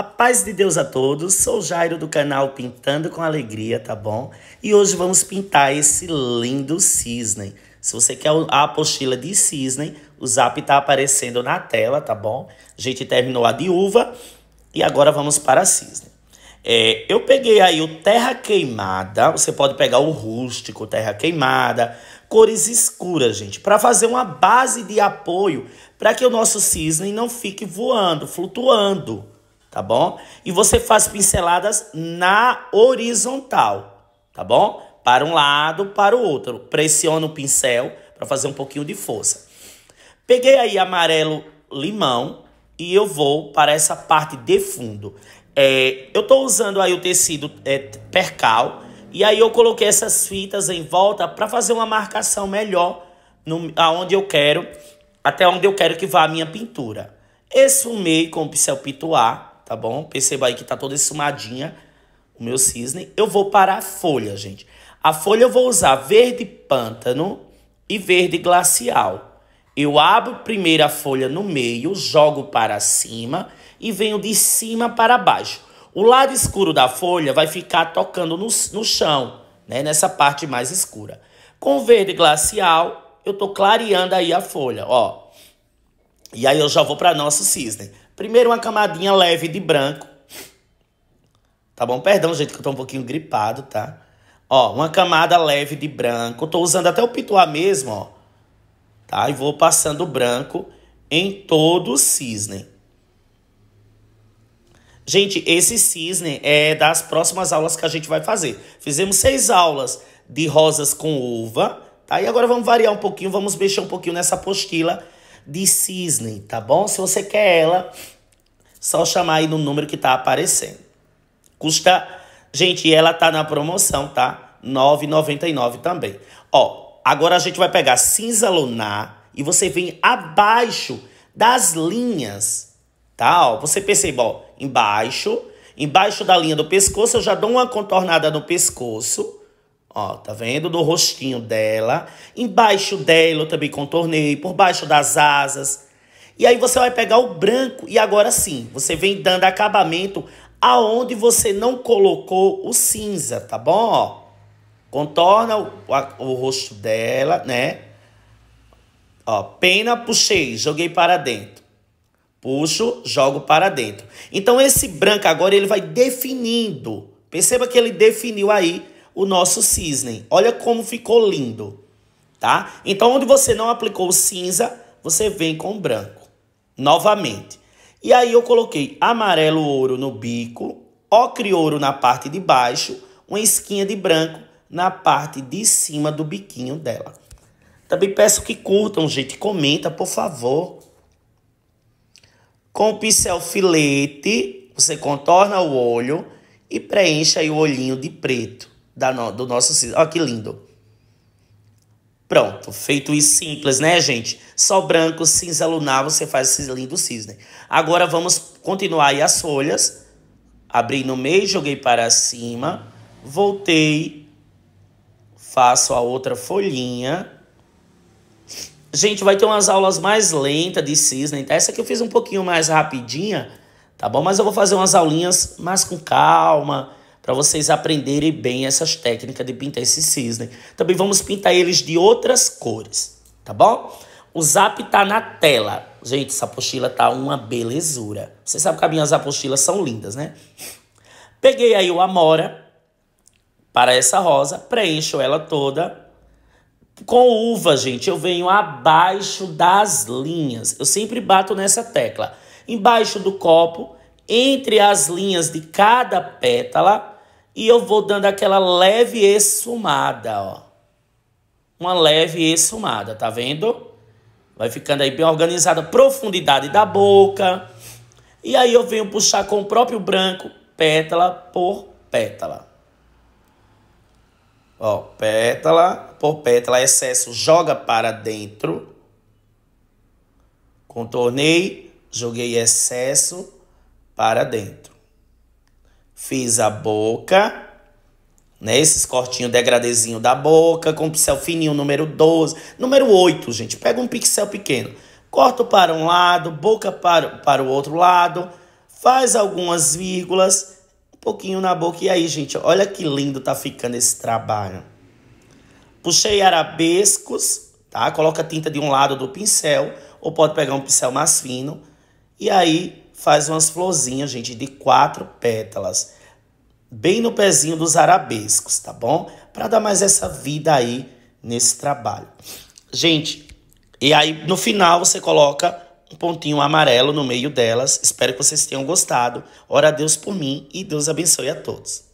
A paz de Deus a todos, sou Jairo do canal Pintando com Alegria, tá bom? E hoje vamos pintar esse lindo cisne. Se você quer a apostila de cisne, o zap tá aparecendo na tela, tá bom? A gente terminou a de uva e agora vamos para a cisne. É, eu peguei aí o terra queimada, você pode pegar o rústico, terra queimada, cores escuras, gente, para fazer uma base de apoio para que o nosso cisne não fique voando, flutuando, tá bom? E você faz pinceladas na horizontal, tá bom? Para um lado, para o outro. Pressiona o pincel para fazer um pouquinho de força. Peguei aí amarelo limão e eu vou para essa parte de fundo. É, eu estou usando aí o tecido é, percal e aí eu coloquei essas fitas em volta para fazer uma marcação melhor no, aonde eu quero, até onde eu quero que vá a minha pintura. Esfumei com o pincel pituar tá bom? Perceba aí que tá toda esfumadinha o meu cisne. Eu vou para a folha, gente. A folha eu vou usar verde pântano e verde glacial. Eu abro primeiro a folha no meio, jogo para cima e venho de cima para baixo. O lado escuro da folha vai ficar tocando no, no chão, né? nessa parte mais escura. Com o verde glacial, eu tô clareando aí a folha, ó. E aí eu já vou para nosso cisne. Primeiro uma camadinha leve de branco. Tá bom? Perdão, gente, que eu tô um pouquinho gripado, tá? Ó, uma camada leve de branco. tô usando até o pituá mesmo, ó. Tá? E vou passando branco em todo o cisne. Gente, esse cisne é das próximas aulas que a gente vai fazer. Fizemos seis aulas de rosas com uva, tá? E agora vamos variar um pouquinho, vamos mexer um pouquinho nessa apostila de cisne, tá bom? Se você quer ela, só chamar aí no número que tá aparecendo. Custa, gente, ela tá na promoção, tá? 9,99 também. Ó, agora a gente vai pegar cinza lunar e você vem abaixo das linhas, tá? Ó, você percebe, ó, embaixo, embaixo da linha do pescoço, eu já dou uma contornada no pescoço Ó, tá vendo? Do rostinho dela. Embaixo dela eu também contornei, por baixo das asas. E aí você vai pegar o branco e agora sim, você vem dando acabamento aonde você não colocou o cinza, tá bom? Ó, contorna o, a, o rosto dela, né? Ó, pena, puxei, joguei para dentro. Puxo, jogo para dentro. Então esse branco agora ele vai definindo. Perceba que ele definiu aí o nosso cisne. Olha como ficou lindo, tá? Então, onde você não aplicou cinza, você vem com branco, novamente. E aí eu coloquei amarelo ouro no bico, ocre ouro na parte de baixo, uma esquinha de branco na parte de cima do biquinho dela. Também peço que curtam, gente, comenta, por favor. Com o pincel filete, você contorna o olho e preencha aí o olhinho de preto da no, do nosso cisne. Olha que lindo. Pronto, feito isso simples, né, gente? Sol branco, cinza lunar, você faz esse lindo cisne. Agora vamos continuar aí as folhas. Abri no meio, joguei para cima, voltei, faço a outra folhinha. Gente, vai ter umas aulas mais lentas de cisne, tá? Essa aqui eu fiz um pouquinho mais rapidinha, tá bom? Mas eu vou fazer umas aulinhas mais com calma, para vocês aprenderem bem essas técnicas de pintar esse cisne. Também vamos pintar eles de outras cores, tá bom? O zap tá na tela. Gente, essa apostila tá uma belezura. Você sabe que as minhas apostilas são lindas, né? Peguei aí o Amora para essa rosa, preencho ela toda. Com uva, gente, eu venho abaixo das linhas. Eu sempre bato nessa tecla. Embaixo do copo, entre as linhas de cada pétala, e eu vou dando aquela leve esfumada, ó. Uma leve esfumada, tá vendo? Vai ficando aí bem organizada, profundidade da boca. E aí eu venho puxar com o próprio branco, pétala por pétala. Ó, pétala por pétala, excesso joga para dentro. Contornei, joguei excesso para dentro. Fiz a boca, né? Esses cortinhos degradezinho da boca, com pincel fininho, número 12, número 8, gente. Pega um pixel pequeno, corto para um lado, boca para, para o outro lado, faz algumas vírgulas, um pouquinho na boca. E aí, gente, olha que lindo tá ficando esse trabalho. Puxei arabescos, tá? Coloca a tinta de um lado do pincel, ou pode pegar um pincel mais fino. E aí, faz umas florzinhas, gente, de quatro pétalas, bem no pezinho dos arabescos, tá bom? Para dar mais essa vida aí nesse trabalho. Gente, e aí no final você coloca um pontinho amarelo no meio delas. Espero que vocês tenham gostado. Ora a Deus por mim e Deus abençoe a todos.